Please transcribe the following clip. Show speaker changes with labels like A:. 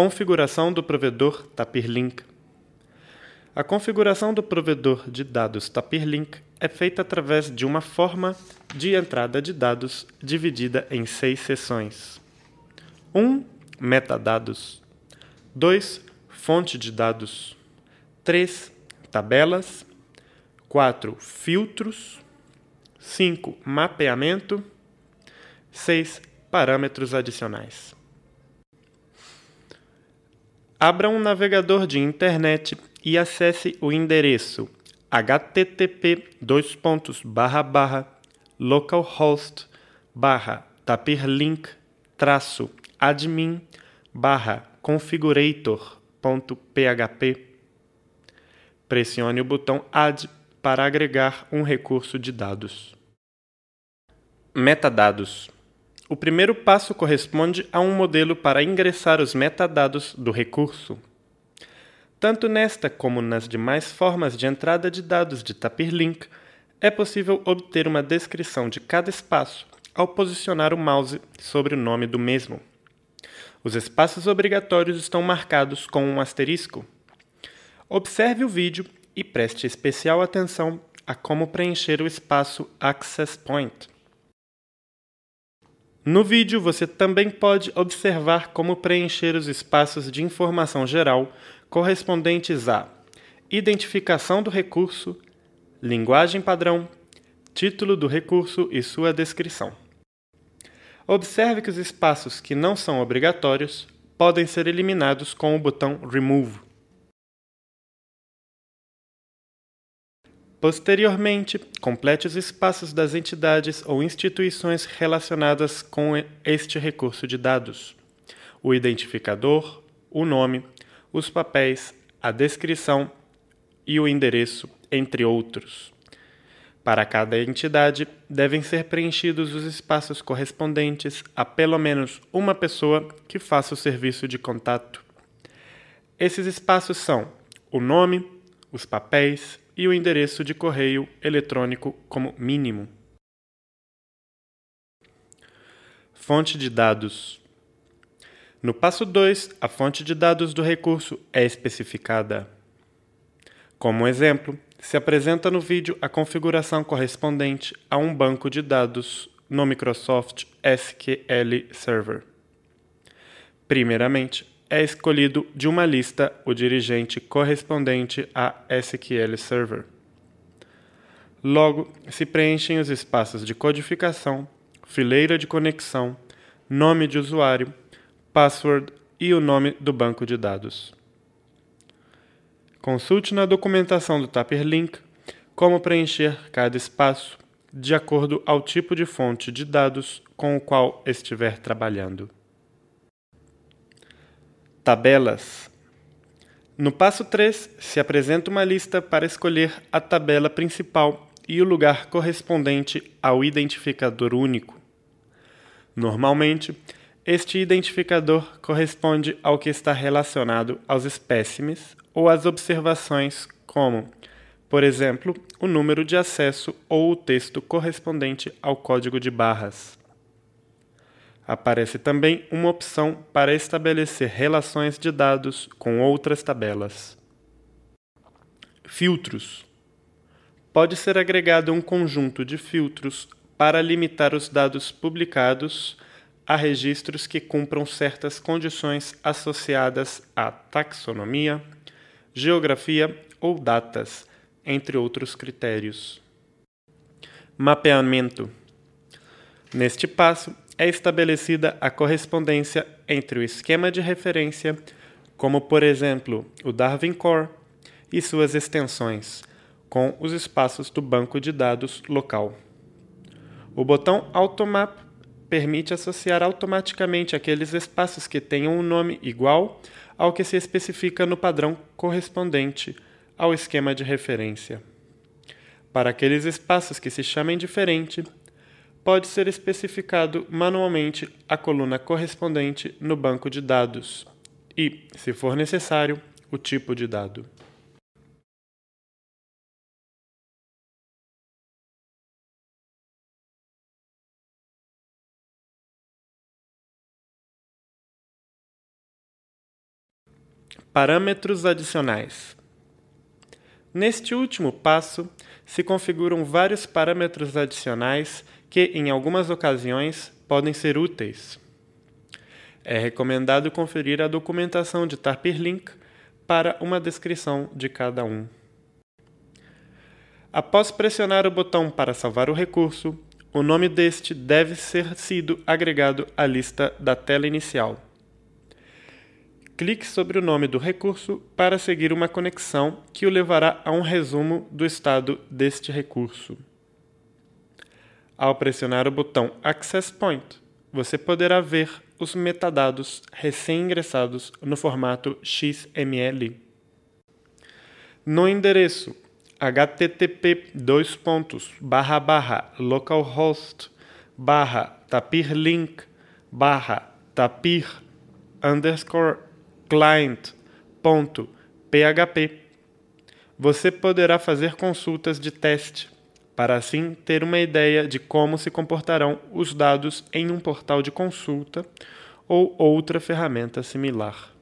A: Configuração do provedor Tapirlink. A configuração do provedor de dados Tapirlink é feita através de uma forma de entrada de dados dividida em seis seções. 1. Um, metadados. 2. Fonte de dados. 3. Tabelas. 4. Filtros. 5. Mapeamento. 6. Parâmetros adicionais. Abra um navegador de internet e acesse o endereço http localhost tapirlink admin configurator.php. Pressione o botão Add para agregar um recurso de dados. Metadados o primeiro passo corresponde a um modelo para ingressar os metadados do recurso. Tanto nesta como nas demais formas de entrada de dados de Tapirlink, é possível obter uma descrição de cada espaço ao posicionar o mouse sobre o nome do mesmo. Os espaços obrigatórios estão marcados com um asterisco. Observe o vídeo e preste especial atenção a como preencher o espaço Access Point. No vídeo, você também pode observar como preencher os espaços de informação geral correspondentes a identificação do recurso, linguagem padrão, título do recurso e sua descrição. Observe que os espaços que não são obrigatórios podem ser eliminados com o botão Remove. Posteriormente, complete os espaços das entidades ou instituições relacionadas com este recurso de dados: o identificador, o nome, os papéis, a descrição e o endereço, entre outros. Para cada entidade, devem ser preenchidos os espaços correspondentes a pelo menos uma pessoa que faça o serviço de contato. Esses espaços são o nome, os papéis, e o endereço de correio eletrônico como mínimo. Fonte de dados. No passo 2, a fonte de dados do recurso é especificada. Como exemplo, se apresenta no vídeo a configuração correspondente a um banco de dados no Microsoft SQL Server. Primeiramente, é escolhido de uma lista o dirigente correspondente a SQL Server. Logo, se preenchem os espaços de codificação, fileira de conexão, nome de usuário, password e o nome do banco de dados. Consulte na documentação do TaperLink como preencher cada espaço de acordo ao tipo de fonte de dados com o qual estiver trabalhando. Tabelas. No passo 3, se apresenta uma lista para escolher a tabela principal e o lugar correspondente ao identificador único. Normalmente, este identificador corresponde ao que está relacionado aos espécimes ou às observações, como, por exemplo, o número de acesso ou o texto correspondente ao código de barras aparece também uma opção para estabelecer relações de dados com outras tabelas. Filtros. Pode ser agregado um conjunto de filtros para limitar os dados publicados a registros que cumpram certas condições associadas à taxonomia, geografia ou datas, entre outros critérios. Mapeamento. Neste passo, é estabelecida a correspondência entre o esquema de referência, como por exemplo o Darwin Core, e suas extensões, com os espaços do banco de dados local. O botão Automap permite associar automaticamente aqueles espaços que tenham um nome igual ao que se especifica no padrão correspondente ao esquema de referência. Para aqueles espaços que se chamem diferente, pode ser especificado manualmente a coluna correspondente no banco de dados e, se for necessário, o tipo de dado. Parâmetros adicionais. Neste último passo, se configuram vários parâmetros adicionais que, em algumas ocasiões, podem ser úteis. É recomendado conferir a documentação de Tapirlink para uma descrição de cada um. Após pressionar o botão para salvar o recurso, o nome deste deve ser sido agregado à lista da tela inicial. Clique sobre o nome do recurso para seguir uma conexão que o levará a um resumo do estado deste recurso. Ao pressionar o botão Access Point, você poderá ver os metadados recém-ingressados no formato XML. No endereço http localhost tapirlink barra tapir você poderá fazer consultas de teste para assim ter uma ideia de como se comportarão os dados em um portal de consulta ou outra ferramenta similar.